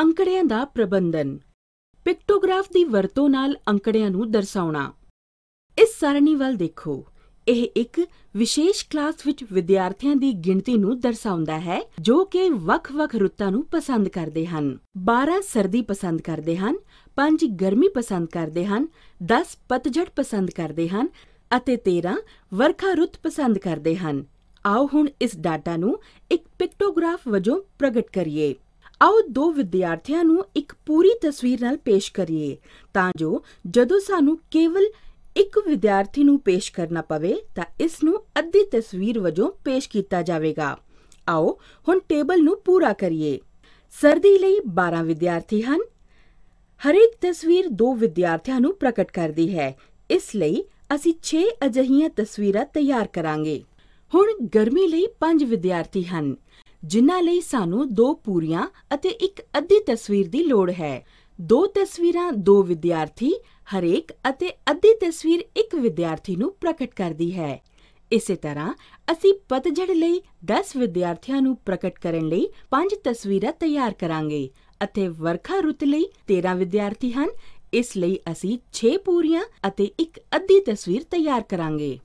ਅੰਕੜਿਆਂ ਦਾ ਪ੍ਰਬੰਧਨ ਪਿਕਟੋਗ੍ਰਾਫ ਦੀ ਵਰਤੋਂ ਨਾਲ ਅੰਕੜਿਆਂ ਨੂੰ ਦਰਸਾਉਣਾ ਇਸ ਸਾਰਣੀ ਵੱਲ ਦੇਖੋ ਇਹ ਇੱਕ ਵਿਸ਼ੇਸ਼ ਕਲਾਸ ਵਿੱਚ ਵਿਦਿਆਰਥੀਆਂ ਦੀ ਗਿਣਤੀ ਨੂੰ ਦਰਸਾਉਂਦਾ ਹੈ ਜੋ ਕਿ ਵੱਖ-ਵੱਖ ਰੁੱਤਾਂ ਨੂੰ ਪਸੰਦ ਕਰਦੇ ਹਨ 12 ਸਰਦੀ ਪਸੰਦ ਕਰਦੇ ਹਨ 5 ਗਰਮੀ ਪਸੰਦ ਕਰਦੇ ਹਨ 10 ਪਤਝੜ ਪਸੰਦ ਕਰਦੇ ਹਨ ਅਤੇ 13 ਵਰਖਾ ਰੁੱਤ ਪਸੰਦ ਕਰਦੇ ਹਨ ਆਓ ਹੁਣ ਇਸ ਡਾਟਾ ਨੂੰ ਇੱਕ ਪਿਕਟੋਗ੍ਰਾਫ ਵਜੋਂ ਪ੍ਰਗਟ ਕਰੀਏ ਆਓ ਦੋ ਵਿਦਿਆਰਥੀਆਂ ਨੂੰ ਇੱਕ ਪੂਰੀ ਤਸਵੀਰ ਨਾਲ ਪੇਸ਼ ਕਰੀਏ ਤਾਂ ਜੋ ਜਦੋਂ ਸਾਨੂੰ ਕੇਵਲ ਇੱਕ ਵਿਦਿਆਰਥੀ ਨੂੰ ਪੇਸ਼ ਕਰਨਾ ਪਵੇ ਤਾਂ ਇਸ ਨੂੰ ਅੱਧੀ ਤਸਵੀਰ ਵਜੋਂ ਪੇਸ਼ ਕੀਤਾ ਜਾਵੇਗਾ ਆਓ ਹੁਣ ਟੇਬਲ ਨੂੰ ਪੂਰਾ ਕਰੀਏ ਸਰਦੀ ਲਈ 12 ਵਿਦਿਆਰਥੀ ਹਨ ਹਰੇਕ ਤਸਵੀਰ ਦੋ ਵਿਦਿਆਰਥੀਆਂ ਨੂੰ ਪ੍ਰਗਟ ਕਰਦੀ ਹੈ ਇਸ ਲਈ ਅਸੀਂ 6 ਅਜਹੀਆਂ ਤਸਵੀਰਾਂ ਤਿਆਰ ਕਰਾਂਗੇ ਹੁਣ ਗਰਮੀ ਲਈ 5 ਵਿਦਿਆਰਥੀ ਹਨ ਜਿਨ੍ਹਾਂ ਲਈ ਸਾਨੂੰ ਦੋ ਪੂਰੀਆਂ ਅਤੇ ਇੱਕ ਅੱਧੀ ਤਸਵੀਰ ਦੀ ਲੋੜ ਹੈ ਦੋ ਤਸਵੀਰਾਂ ਦੋ ਵਿਦਿਆਰਥੀ ਹਰੇਕ ਅਤੇ ਅੱਧੀ ਤਸਵੀਰ ਇੱਕ ਵਿਦਿਆਰਥੀ ਨੂੰ ਪ੍ਰਗਟ ਕਰਦੀ ਹੈ ਇਸੇ ਤਰ੍ਹਾਂ ਅਸੀਂ ਪਤਝੜ ਲਈ 10 ਵਿਦਿਆਰਥੀਆਂ ਨੂੰ ਪ੍ਰਗਟ ਕਰਨ ਲਈ 5 ਤਸਵੀਰਾਂ ਤਿਆਰ ਕਰਾਂਗੇ ਅਤੇ ਵਰਖਾ ਰੁੱਤ ਲਈ 13 ਵਿਦਿਆਰਥੀ ਹਨ ਇਸ ਲਈ ਅਸੀਂ 6 ਪੂਰੀਆਂ ਅਤੇ ਇੱਕ ਅੱਧੀ ਤਸਵੀਰ ਤਿਆਰ ਕਰਾਂਗੇ